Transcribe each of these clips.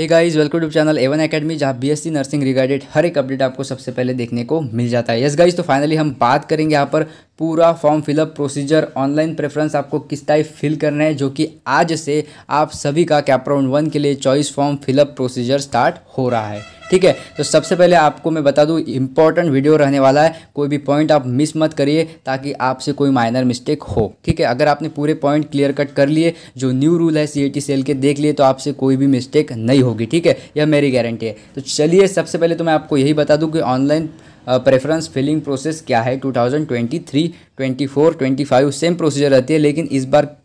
Hey guys welcome to channel Avon academy जहाँ BSc nursing regarded हर एक update आपको सबसे पहले देखने को मिल जाता है यस yes गाइस तो फाइनली हम बात करेंगे यहाँ पर पूरा form fill up procedure online preference आपको किस टाइप फिल करना है जो कि आज से आप सभी का कैप वन के लिए choice form fill up procedure start हो रहा है ठीक है तो सबसे पहले आपको मैं बता दूं इंपॉर्टेंट वीडियो रहने वाला है कोई भी पॉइंट आप मिस मत करिए ताकि आपसे कोई माइनर मिस्टेक हो ठीक है अगर आपने पूरे पॉइंट क्लियर कट कर लिए जो न्यू रूल है सी सेल के देख लिए तो आपसे कोई भी मिस्टेक नहीं होगी ठीक है यह मेरी गारंटी है तो चलिए सबसे पहले तो मैं आपको यही बता दूँ कि ऑनलाइन प्रेफरेंस फिलिंग प्रोसेस क्या है 2023, 24, 25 सेम प्रोसीजर रहती है लेकिन इस बार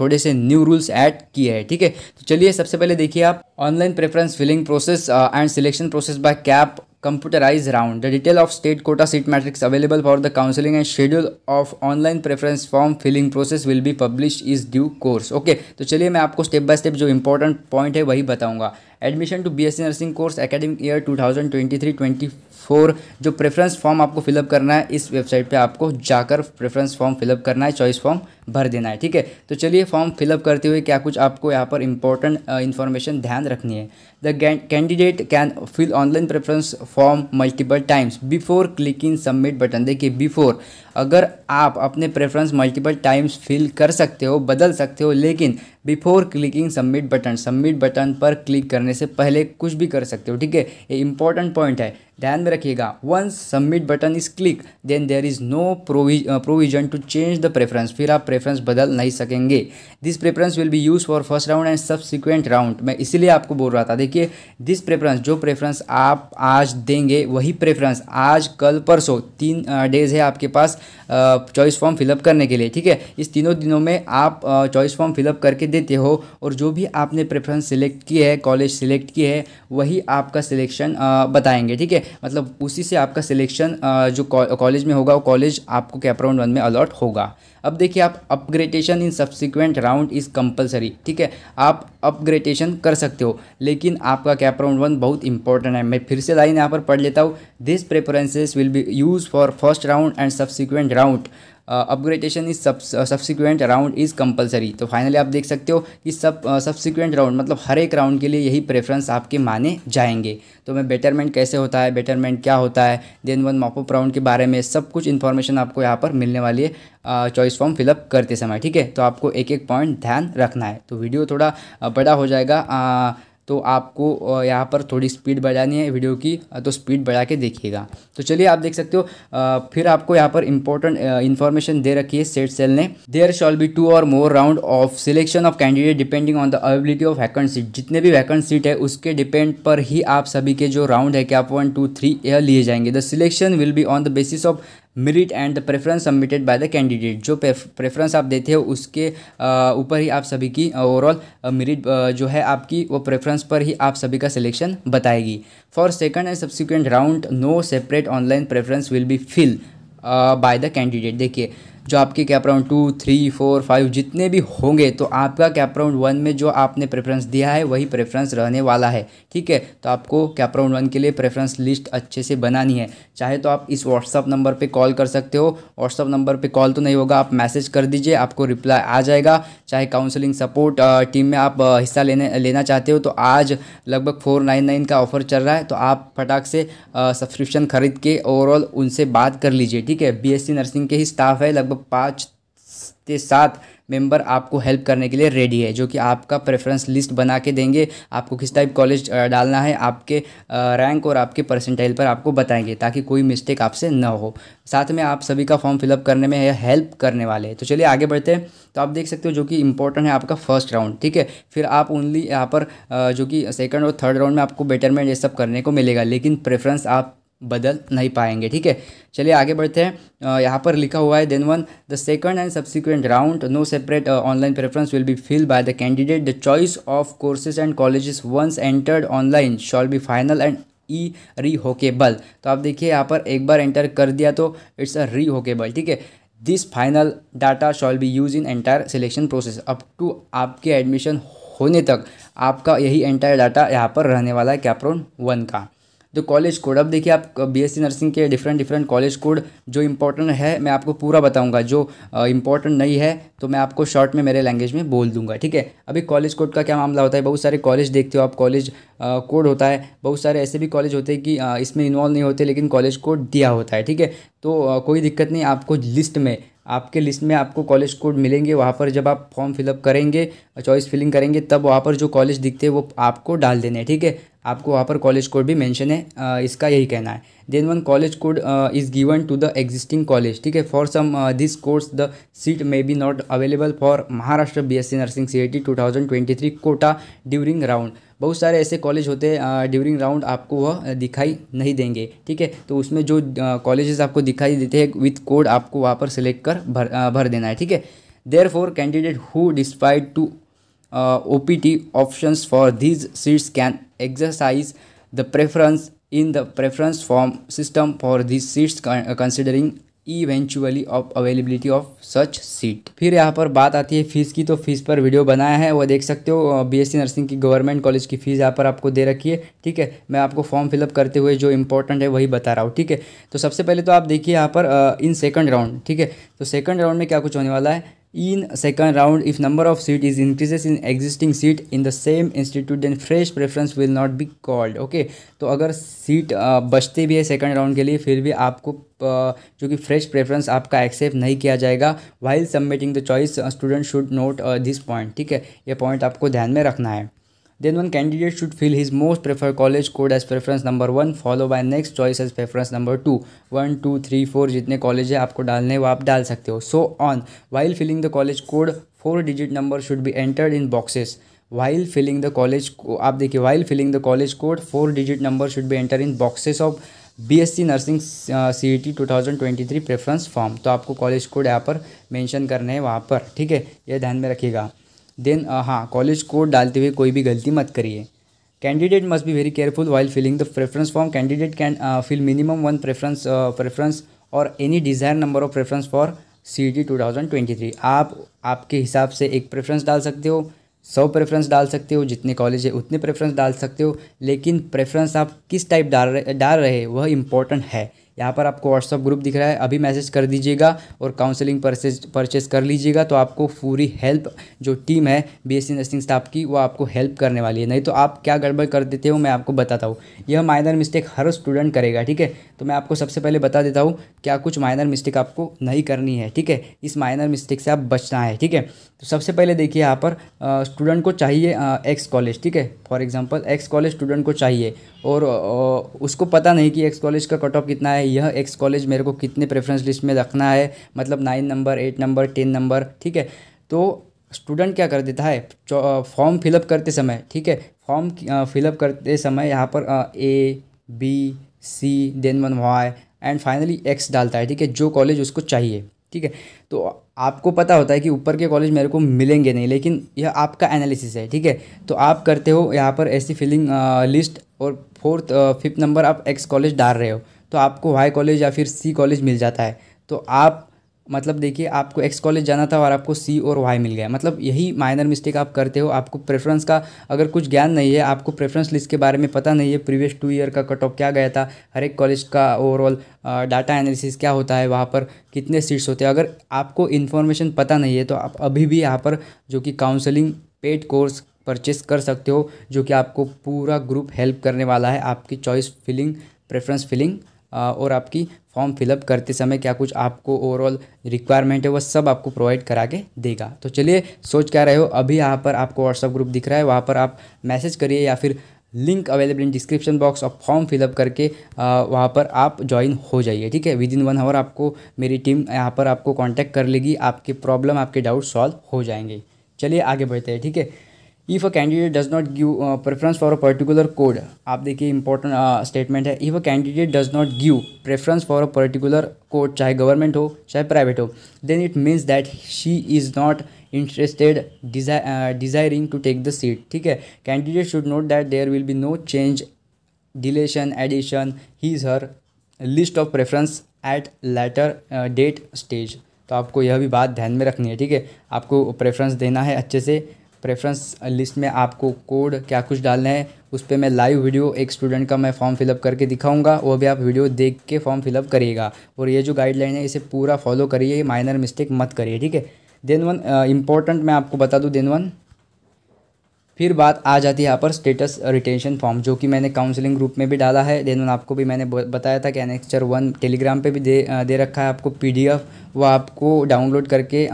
थोड़े से न्यू रूल्स ऐड किए हैं ठीक है तो चलिए सबसे पहले देखिए आप online preference filling process and selection process by cap computerize round the detail of state quota seat matrix available for the counselling and schedule of online preference form filling process will be publish is due course okay तो चलिए मैं आपको step by step जो important point है वही बताऊंगा admission to B S C nursing course academic year two thousand twenty three twenty four जो preference form आपको फिलअप करना है इस वेबसाइट पे आपको जाकर प्रेफरेंस फॉर्म फिलअप करना है चॉइस फॉर्म भर देना है ठीक है तो चलिए फॉर्म फिलअप करते हुए क्या कुछ आपको यहाँ पर इंपॉर्टेंट इन्फॉर्मेशन ध्यान रखनी है the candidate can fill online preference form multiple times before clicking submit button देखिए बिफोर अगर आप अपने प्रेफरेंस मल्टीपल टाइम्स फिल कर सकते हो बदल सकते हो लेकिन before clicking submit button submit button पर क्लिक करने से पहले कुछ भी कर सकते हो ठीक है ये इंपॉर्टेंट पॉइंट है ध्यान में रखिएगा once submit button is click then there is no provision to change the preference फिर आप प्रेफरेंस बदल नहीं सकेंगे this preference will be use for first round and subsequent round मैं इसीलिए आपको बोल रहा था देखिए दिस प्रेफरेंस जो प्रेफरेंस आप आज देंगे वही प्रेफरेंस आज कल परसों तीन डेज uh, है आपके पास चॉइस फॉर्म फिलअप करने के लिए ठीक है इस तीनों दिनों में आप चॉइस फॉर्म फिलअप करके देते हो और जो भी आपने प्रेफरेंस सिलेक्ट की है कॉलेज सिलेक्ट की है वही आपका सिलेक्शन बताएंगे ठीक है मतलब उसी से आपका सिलेक्शन जो कॉलेज में होगा वो कॉलेज आपको कैपराउंड वन में अलॉट होगा अब देखिए आप upgradation in subsequent round is compulsory ठीक है आप अपग्रेडेशन कर सकते हो लेकिन आपका कैप राउंड वन बहुत इंपॉर्टेंट है मैं फिर से लाइन यहाँ पर पढ़ लेता हूँ this preferences will be use for first round and subsequent round upgradation is subsequent round is compulsory तो फाइनली आप देख सकते हो कि सब सब्सिक्वेंट राउंड मतलब हर एक राउंड के लिए यही प्रेफरेंस आपके माने जाएंगे तो मैं बेटरमेंट कैसे होता है बेटरमेंट क्या होता है देन वन मॉपअप राउंड के बारे में सब कुछ इन्फॉर्मेशन आपको यहाँ पर मिलने वाली है चॉइस फॉर्म फिलअप करते समय ठीक है तो आपको एक एक पॉइंट ध्यान रखना है तो वीडियो थोड़ा बड़ा हो जाएगा तो आपको यहाँ पर थोड़ी स्पीड बढ़ानी है वीडियो की तो स्पीड बढ़ा के देखिएगा तो चलिए आप देख सकते हो फिर आपको यहाँ पर इंपॉर्टेंट इन्फॉर्मेशन दे रखी है सेट सेल ने there shall be two or more round of selection of candidate depending on the availability of vacant seat जितने भी वैकेंट सीट है उसके डिपेंड पर ही आप सभी के जो राउंड है क्या वन टू थ्री लिए जाएंगे the selection will be on the basis of merit and the preference submitted by the candidate जो प्रेफरेंस आप देते हो उसके ऊपर ही आप सभी की ओवरऑल मेरिट जो है आपकी वो प्रेफरेंस पर ही आप सभी का सिलेक्शन बताएगी for second and subsequent round no separate online preference will be fill by the candidate देखिए जो आपके cap round two three four five जितने भी होंगे तो आपका कैप राउंड वन में जो आपने प्रेफरेंस दिया है वही प्रेफरेंस रहने वाला है ठीक है तो आपको कैप राउंड वन के लिए प्रेफरेंस लिस्ट अच्छे से बनानी है चाहे तो आप इस व्हाट्सअप नंबर पर कॉल कर सकते हो व्हाट्सअप नंबर पर कॉल तो नहीं होगा आप मैसेज कर दीजिए आपको रिप्लाई आ जाएगा चाहे काउंसलिंग सपोर्ट टीम में आप हिस्सा लेने लेना चाहते हो तो आज लगभग फोर नाइन नाइन का ऑफर चल रहा है तो आप फटाक से सब्सक्रिप्शन खरीद के ओवरऑल उनसे बात कर लीजिए ठीक है बीएससी नर्सिंग के ही स्टाफ है लगभग लगभग पाँच से सात मेंबर आपको हेल्प करने के लिए रेडी है जो कि आपका प्रेफरेंस लिस्ट बना के देंगे आपको किस टाइप कॉलेज डालना है आपके रैंक और आपके परसेंटाइल पर आपको बताएंगे ताकि कोई मिस्टेक आपसे ना हो साथ में आप सभी का फॉर्म फिलअप करने में हेल्प करने वाले हैं तो चलिए आगे बढ़ते हैं तो आप देख सकते हो जो कि इंपॉर्टेंट है आपका फर्स्ट राउंड ठीक है फिर आप ओनली यहाँ पर जो कि सेकेंड और थर्ड राउंड में आपको बेटरमेंट ये सब करने को मिलेगा लेकिन प्रेफरेंस आप बदल नहीं पाएंगे ठीक है चलिए आगे बढ़ते हैं यहाँ पर लिखा हुआ है then one the second and subsequent round no separate online preference will be fill by the candidate the choice of courses and colleges once entered online shall be final and irrevocable तो आप देखिए यहाँ पर एक बार enter कर दिया तो it's a री होकेबल ठीक है this final data shall be use in entire selection process up to आपके एडमिशन होने तक आपका यही एंटायर डाटा यहाँ पर रहने वाला है कैप्रोन वन का जो कॉलेज कोड अब देखिए आप बीएससी नर्सिंग के डिफरेंट डिफरेंट कॉलेज कोड जो इंपॉर्टेंट है मैं आपको पूरा बताऊंगा जो इंपॉर्टेंट नहीं है तो मैं आपको शॉर्ट में मेरे लैंग्वेज में बोल दूंगा ठीक है अभी कॉलेज कोड का क्या मामला होता है बहुत सारे कॉलेज देखते हो आप कॉलेज कोड होता है बहुत सारे ऐसे भी कॉलेज होते हैं कि इसमें इन्वॉल्व नहीं होते लेकिन कॉलेज कोड दिया होता है ठीक है तो कोई दिक्कत नहीं आपको लिस्ट में आपके लिस्ट में आपको कॉलेज कोड मिलेंगे वहाँ पर जब आप फॉर्म फिलअप करेंगे चॉइस फिलिंग करेंगे तब वहाँ पर जो कॉलेज दिखते हैं वो आपको डाल देने ठीक है आपको वहाँ पर कॉलेज कोड भी मेंशन है आ, इसका यही कहना है then one college code is given to the existing college ठीक है for some this course the seat may be not available for Maharashtra B S C nursing C I two thousand twenty three quota during round बहुत सारे ऐसे college होते हैं during round आपको वह दिखाई नहीं देंगे ठीक है तो उसमें जो कॉलेजेस आपको दिखाई देते हैं विथ कोड आपको वहाँ पर सिलेक्ट कर भर आ, भर देना है ठीक है therefore candidate who desired to Uh, OPT options for these seats can exercise the preference in the preference form system for these seats uh, considering eventually of availability of such seat फिर यहाँ पर बात आती है fees की तो fees पर video बनाया है वो देख सकते हो बीएससी uh, नर्सिंग की गवर्नमेंट कॉलेज की फीस यहाँ पर आपको दे रखी है ठीक है मैं आपको फॉर्म फिलअप करते हुए जो इंपॉर्टेंट है वही बता रहा हूँ ठीक है तो सबसे पहले तो आप देखिए यहाँ पर इन सेकंड राउंड ठीक है तो सेकंड राउंड में क्या कुछ होने वाला है In second round, if number of seat is increases in existing seat in the same institute, then fresh preference will not be called. Okay, तो अगर सीट बचते भी है सेकंड राउंड के लिए फिर भी आपको जो कि फ्रेश प्रेफरेंस आपका एक्सेप्ट नहीं किया जाएगा while submitting the choice student should note this point ठीक है ये पॉइंट आपको ध्यान में रखना है then one candidate should fill his most prefer college code as preference number one follow by next choice as preference number two one two three four जितने college है आपको डालने वो आप डाल सकते हो so on while filling the college code four digit number should be entered in boxes while filling the college आप देखिए while filling the college code four digit number should be enter in boxes of B S C nursing C E T two thousand twenty three preference form तो आपको college code यहाँ पर mention करने हैं वहाँ पर ठीक है ये ध्यान में रखिएगा देन हाँ कॉलेज कोड डालते हुए कोई भी गलती मत करिए candidate must be very careful while filling the preference form candidate can fill minimum one preference preference or any desire number of preference for C D two thousand twenty three आप आपके हिसाब से एक प्रेफरेंस डाल सकते हो सौ preference डाल सकते हो जितने कॉलेज है उतने प्रेफरेंस डाल सकते हो लेकिन प्रेफरेंस आप किस टाइप डाल रहे डाल रहे वह इम्पोर्टेंट है यहाँ पर आपको व्हाट्सअप ग्रुप दिख रहा है अभी मैसेज कर दीजिएगा और काउंसलिंग परचेज परचेज कर लीजिएगा तो आपको पूरी हेल्प जो टीम है बी एस नर्सिंग स्टाफ की वो आपको हेल्प करने वाली है नहीं तो आप क्या गड़बड़ कर देते हो मैं आपको बताता हूँ यह माइनर मिस्टेक हर स्टूडेंट करेगा ठीक है तो मैं आपको सबसे पहले बता देता हूँ क्या कुछ माइनर मिस्टेक आपको नहीं करनी है ठीक है इस माइनर मिस्टेक से आप बचना है ठीक है तो सबसे पहले देखिए यहाँ पर स्टूडेंट को चाहिए एक्स कॉलेज ठीक है for example X college student को चाहिए और उसको पता नहीं कि एक्स कॉलेज का कट ऑफ कितना है है यह एक्स कॉलेज मेरे को कितने प्रेफरेंस लिस्ट में रखना है मतलब nine number eight number ten number ठीक है तो स्टूडेंट क्या कर देता है फॉर्म फिलअप करते समय ठीक है फॉर्म फिलअप करते समय यहाँ पर A B C then one Y and finally X डालता है ठीक है जो कॉलेज उसको चाहिए ठीक है तो आपको पता होता है कि ऊपर के कॉलेज मेरे को मिलेंगे नहीं लेकिन यह आपका एनालिसिस है ठीक है तो आप करते हो यहाँ पर ऐसी फिलिंग लिस्ट और फोर्थ फिफ्थ नंबर आप एक्स कॉलेज डाल रहे हो तो आपको वाई कॉलेज या फिर सी कॉलेज मिल जाता है तो आप मतलब देखिए आपको एक्स कॉलेज जाना था और आपको सी और वाई मिल गया मतलब यही माइनर मिस्टेक आप करते हो आपको प्रेफरेंस का अगर कुछ ज्ञान नहीं है आपको प्रेफरेंस लिस्ट के बारे में पता नहीं है प्रीवियस टू ईयर का कट ऑफ क्या गया था हर एक कॉलेज का ओवरऑल डाटा एनालिसिस क्या होता है वहाँ पर कितने सीट्स होते हैं अगर आपको इन्फॉर्मेशन पता नहीं है तो आप अभी भी यहाँ पर जो कि काउंसलिंग पेड कोर्स परचेस कर सकते हो जो कि आपको पूरा ग्रुप हेल्प करने वाला है आपकी चॉइस फिलिंग प्रेफरेंस फिलिंग और आपकी फॉर्म फिलअप करते समय क्या कुछ आपको ओवरऑल रिक्वायरमेंट है वह सब आपको प्रोवाइड करा के देगा तो चलिए सोच क्या रहे हो अभी यहाँ पर आपको व्हाट्सअप ग्रुप दिख रहा है वहाँ पर आप मैसेज करिए या फिर link available in description box और फॉर्म फिलअप करके वहाँ पर आप ज्वाइन हो जाइए ठीक है विद इन वन आवर आपको मेरी टीम यहाँ पर आपको कॉन्टैक्ट कर लेगी आपके प्रॉब्लम आपके डाउट सॉल्व हो जाएंगे चलिए आगे बढ़ते हैं ठीक है थीके? If a candidate does not give preference for a particular code आप देखिए इंपॉर्टेंट स्टेटमेंट uh, है if a candidate does not give preference for a particular code चाहे गवर्नमेंट हो चाहे प्राइवेट हो then it means that she is not interested desiring to take the seat ठीक है candidate should note that there will be no change deletion addition he is her list of preference at later date stage तो आपको यह भी बात ध्यान में रखनी है ठीक है आपको प्रेफरेंस देना है अच्छे से प्रेफरेंस लिस्ट में आपको कोड क्या कुछ डालना है उस पर मैं लाइव वीडियो एक स्टूडेंट का मैं फॉर्म फिलअप करके दिखाऊंगा वो भी आप वीडियो देख के फॉर्म फिलअप करिएगा और ये जो गाइडलाइन है इसे पूरा फॉलो करिए माइनर मिस्टेक मत करिए ठीक है देन वन इंपॉर्टेंट मैं आपको बता दूँ देन वन फिर बात आ जाती है यहाँ पर स्टेटस रिटेंशन फॉर्म जो कि मैंने काउंसलिंग ग्रुप में भी डाला है देन आपको भी मैंने बताया था कि एनेक्चर वन टेलीग्राम पे भी दे दे रखा है आपको पीडीएफ वो आपको डाउनलोड करके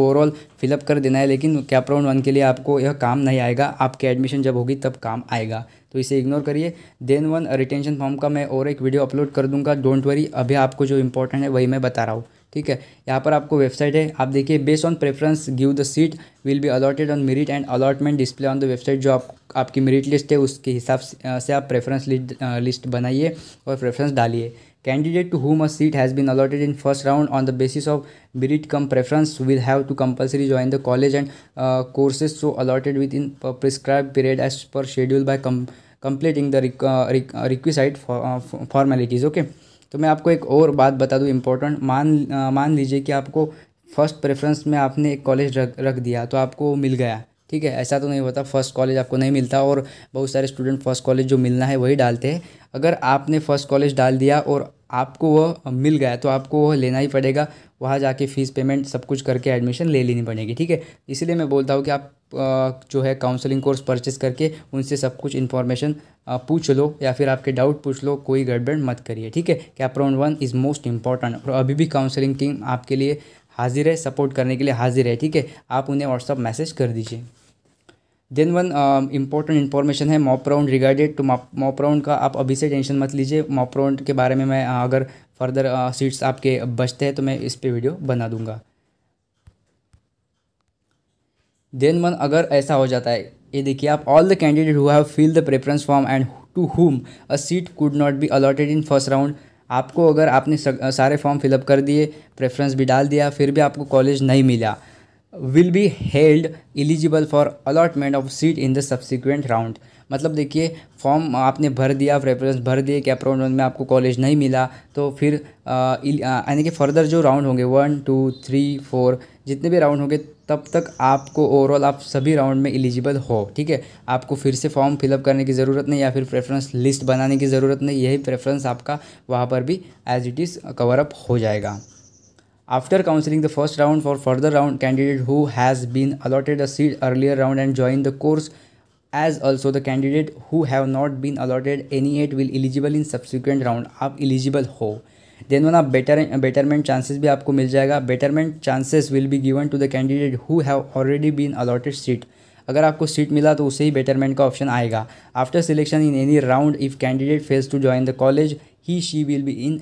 ओवरऑल फिलअप कर देना है लेकिन कैप राउंड वन के लिए आपको यह काम नहीं आएगा आपके एडमिशन जब होगी तब काम आएगा तो इसे इग्नोर करिए देन वन रिटेंशन फॉर्म का मैं और एक वीडियो अपलोड कर दूंगा डोंट वरी अभी आपको जो इंपॉर्टेंट है वही मैं बता रहा हूँ ठीक है यहाँ पर आपको वेबसाइट है आप देखिए based on preference give the seat will be allotted on merit and allotment display on the website जो आप आपकी मेरिट लिस्ट है उसके हिसाब से आप प्रेफरेंस लिस्ट बनाइए और प्रेफरेंस डालिए candidate to whom a seat has been allotted in first round on the basis of merit cum preference will have to compulsory join the college and courses so allotted within prescribe period as per schedule by cum completing the requisite formalities okay तो मैं आपको एक और बात बता दूँ important मान आ, मान लीजिए कि आपको फर्स्ट प्रेफरेंस में आपने एक कॉलेज रख रख दिया तो आपको मिल गया ठीक है ऐसा तो नहीं होता फर्स्ट कॉलेज आपको नहीं मिलता और बहुत सारे स्टूडेंट फर्स्ट कॉलेज जो मिलना है वही डालते हैं अगर आपने फर्स्ट कॉलेज डाल दिया और आपको वह मिल गया तो आपको वह लेना ही पड़ेगा वहाँ जाके फ़ीस पेमेंट सब कुछ करके एडमिशन ले लेनी पड़ेगी ठीक है इसलिए मैं बोलता हूँ कि आप जो है काउंसलिंग कोर्स परचेस करके उनसे सब कुछ इन्फॉर्मेशन पूछ लो या फिर आपके डाउट पूछ लो कोई गड़बड़ मत करिए ठीक है cap round one is most important और अभी भी काउंसलिंग टीम आपके लिए हाजिर है सपोर्ट करने के लिए हाजिर है ठीक है आप उन्हें व्हाट्सअप मैसेज कर दीजिए देन वन इम्पॉर्टेंट इन्फॉर्मेशन है mop round regarded to mop round का आप अभी से टेंशन मत लीजिए मॉप राउंड के बारे में मैं uh, अगर फर्दर सीट्स uh, आपके बचते हैं तो मैं इस पर वीडियो बना दूंगा देन वन अगर ऐसा हो जाता है ये देखिए आप all the candidate who have fill the preference form and to whom a seat could not be allotted in first round आपको अगर आपने सारे फॉर्म फिलअप कर दिए प्रेफरेंस भी डाल दिया फिर भी आपको कॉलेज नहीं मिला will be held eligible for allotment of seat in the subsequent round मतलब देखिए फॉर्म आपने भर दिया प्रेफरेंस भर दिए कि अप्रोन राउंड में आपको कॉलेज नहीं मिला तो फिर यानी कि फर्दर जो राउंड होंगे वन टू थ्री फोर जितने भी राउंड होंगे तब तक आपको ओवरऑल आप सभी राउंड में एलिजिबल हो ठीक है आपको फिर से फॉर्म फिलअप करने की ज़रूरत नहीं या फिर प्रेफरेंस लिस्ट बनाने की ज़रूरत नहीं यही प्रेफरेंस आपका वहाँ पर भी as it is cover up हो जाएगा After counseling the first round for further round, candidate who has been allotted a seat earlier round and joined the course as also the candidate who have not been allotted any eight will eligible in subsequent round आप eligible हो then one आप better betterment chances भी आपको मिल जाएगा betterment chances will be given to the candidate who have already been allotted seat अगर आपको seat मिला तो उसे ही बेटरमेंट का ऑप्शन आएगा after selection in any round if candidate fails to join the college he she will be in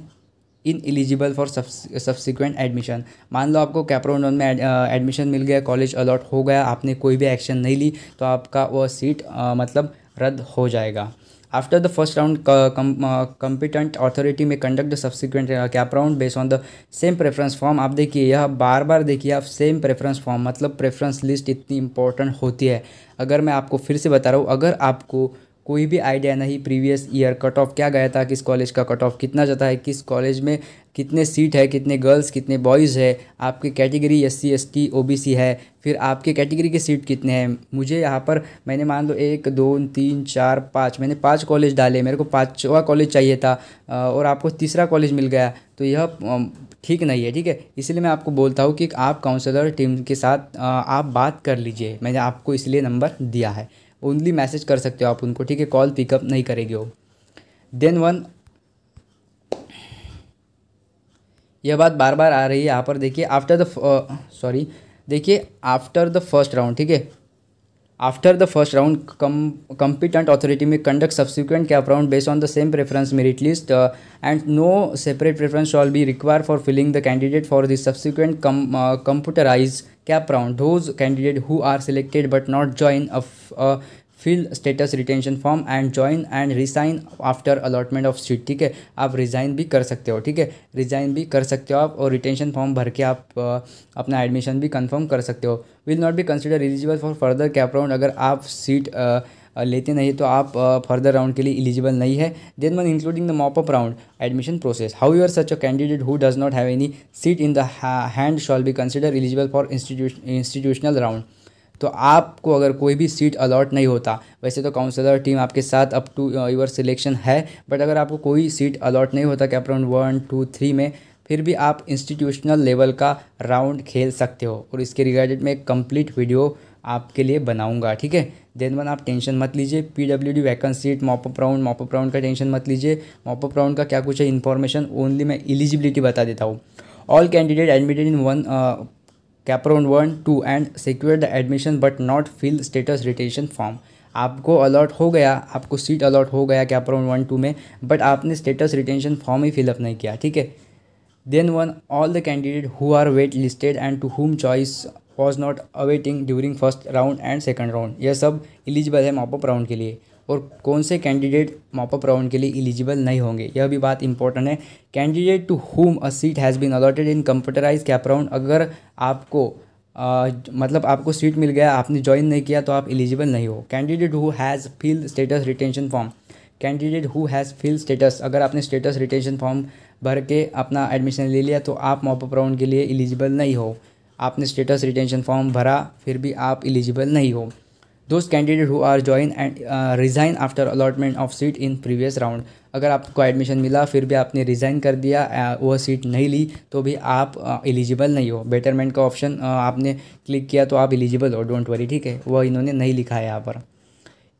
ineligible for subsequent admission मान लो आपको कैप्रोन में एडमिशन मिल गया कॉलेज अलॉट हो गया आपने कोई भी एक्शन नहीं ली तो आपका वह सीट मतलब रद्द हो जाएगा after the first round competent authority may conduct the subsequent cap round based on the same preference form आप देखिए यह बार बार देखिए आप सेम प्रेफरेंस फॉर्म मतलब प्रेफरेंस लिस्ट इतनी इंपॉर्टेंट होती है अगर मैं आपको फिर से बता रहा हूँ अगर आपको कोई भी आइडिया नहीं प्रीवियस ईयर कट ऑफ क्या गया था किस कॉलेज का कट ऑफ कितना जाता है किस कॉलेज में कितने सीट है कितने गर्ल्स कितने बॉयज़ है आपकी category S C S T O B C है फिर आपके कैटेगरी के सीट कितने हैं मुझे यहाँ पर मैंने मान लो एक दो तीन चार पाँच मैंने पाँच कॉलेज डाले मेरे को पाँचवा कॉलेज चाहिए था और आपको तीसरा कॉलेज मिल गया तो यह ठीक नहीं है ठीक है इसलिए मैं आपको बोलता हूँ कि आप काउंसलर टीम के साथ आप बात कर लीजिए मैंने आपको इसलिए नंबर दिया है ओनली मैसेज कर सकते हो आप उनको ठीक है कॉल पिकअप नहीं करेगी वो देन वन यह बात बार बार आ रही है यहाँ पर देखिए आफ्टर द सॉरी देखिए आफ्टर द फर्स्ट राउंड ठीक है After the first round, com competent authority may conduct subsequent cap round based on the same preference merit list uh, and no separate preference shall be required for filling the candidate for the subsequent com uh, computerized cap round. Those candidates who are selected but not join of. Fill status retention form and join and resign after allotment of seat ठीक है आप resign भी कर सकते हो ठीक है resign भी कर सकते हो आप और रिटेंशन फॉर्म भर के आप अपना एडमिशन भी कंफर्म कर सकते हो will not be consider eligible for further cap round अगर आप सीट लेते नहीं तो आप फर्दर राउंड के लिए एलिजिबल नहीं है then man including the mop up round admission process however such a candidate who does not have any seat in the hand shall be consider eligible for institutional round तो आपको अगर कोई भी seat allot नहीं होता वैसे तो counsellor team आपके साथ अप टू योर सिलेक्शन है बट अगर आपको कोई सीट अलॉट नहीं होता cap round one two three में फिर भी आप इंस्टीट्यूशनल लेवल का राउंड खेल सकते हो और इसके रिगार्डेड मैं एक कम्प्लीट वीडियो आपके लिए बनाऊंगा ठीक है देन वन आप टेंशन मत लीजिए P W D vacant seat mop up round mop up round का टेंशन मत लीजिए मॉपअप राउंड का क्या कुछ है इन्फॉर्मेशन ओनली मैं एलिजिबिलिटी बता देता हूँ all candidate admitted in one CAP round one two and secure the admission but not fill status retention form आपको अलॉट हो गया आपको सीट अलॉट हो गया कैपरोन वन टू में बट आपने स्टेटस रिटेंशन फॉर्म ही फिलअप नहीं किया ठीक है then one all the candidate who are wait listed and to whom choice was not awaiting during first round and second round यह सब एलिजिबल है मॉपअप राउंड के लिए और कौन से कैंडिडेट मॉपअप राउंड के लिए इलिजिबल नहीं होंगे यह भी बात इंपॉर्टेंट है candidate to whom a seat has been allotted in computerize CAP round अगर आपको आ, मतलब आपको सीट मिल गया आपने ज्वाइन नहीं किया तो आप इलिजिबल नहीं हो candidate who has fill status retention form candidate who has fill status अगर आपने स्टेटस रिटेंशन फॉर्म भर के अपना एडमिशन ले लिया तो आप मॉपअप राउंड के लिए इलिजिबल नहीं हो आपने स्टेटस रिटेंशन फॉर्म भरा फिर भी आप इलिजिबल नहीं हो those candidate who are join and resign after allotment of seat in previous round अगर आपको एडमिशन मिला फिर भी आपने रिज़ाइन कर दिया वह सीट नहीं ली तो भी आप एलिजिबल uh, नहीं हो बेटरमेंट का ऑप्शन uh, आपने क्लिक किया तो आप एलिजिबल हो डोंट वरी ठीक है वह इन्होंने नहीं लिखा है यहाँ पर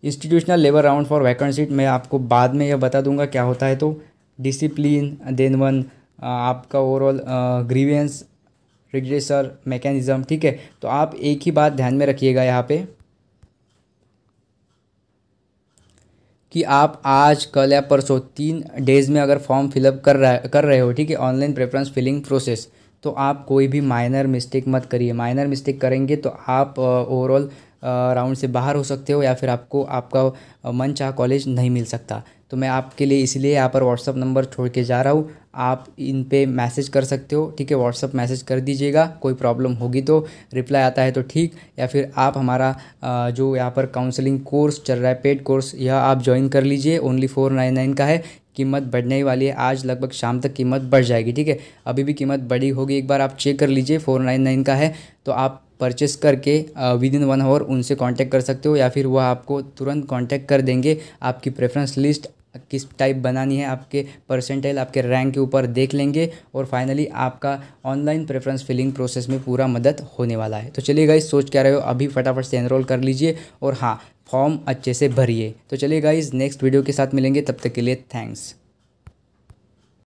इंस्टीट्यूशनल लेबर राउंड फॉर वैकेंट सीट मैं आपको बाद में यह बता दूंगा क्या होता है तो डिसिप्लिन देन वन आपका ओवरऑल ग्रीवियंस रिग्रेसर मैकेनिज़्म ठीक है तो आप एक ही बात ध्यान में रखिएगा यहाँ पर कि आप आज कल या परसों तीन डेज़ में अगर फॉर्म फिलअप कर रहा कर रहे हो ठीक है ऑनलाइन प्रेफरेंस फिलिंग प्रोसेस तो आप कोई भी माइनर मिस्टेक मत करिए माइनर मिस्टेक करेंगे तो आप ओवरऑल राउंड से बाहर हो सकते हो या फिर आपको आपका मन चाह कॉलेज नहीं मिल सकता तो मैं आपके लिए इसलिए यहाँ पर व्हाट्सअप नंबर छोड़ के जा रहा हूँ आप इन पे मैसेज कर सकते हो ठीक है व्हाट्सअप मैसेज कर दीजिएगा कोई प्रॉब्लम होगी तो रिप्लाई आता है तो ठीक या फिर आप हमारा जो यहाँ पर काउंसलिंग कोर्स चल रहा है पेड कोर्स यह आप ज्वाइन कर लीजिए ओनली फोर नाइन नाइन का है कीमत बढ़ने ही वाली है आज लगभग शाम तक कीमत बढ़ जाएगी ठीक है अभी भी कीमत बढ़ी होगी एक बार आप चेक कर लीजिए फोर नाइन नाइन का है तो आप परचेस करके विद इन वन आवर उनसे कांटेक्ट कर सकते हो या फिर वह आपको तुरंत कांटेक्ट कर देंगे आपकी प्रेफरेंस लिस्ट किस टाइप बनानी है आपके परसेंटेज आपके रैंक के ऊपर देख लेंगे और फाइनली आपका ऑनलाइन प्रेफरेंस फिलिंग प्रोसेस में पूरा मदद होने वाला है तो चलिए गाइस सोच क्या रहे हो अभी फटाफट से एनरोल कर लीजिए और हाँ फॉर्म अच्छे से भरिए तो चलिए गाइस नेक्स्ट वीडियो के साथ मिलेंगे तब तक के लिए थैंक्स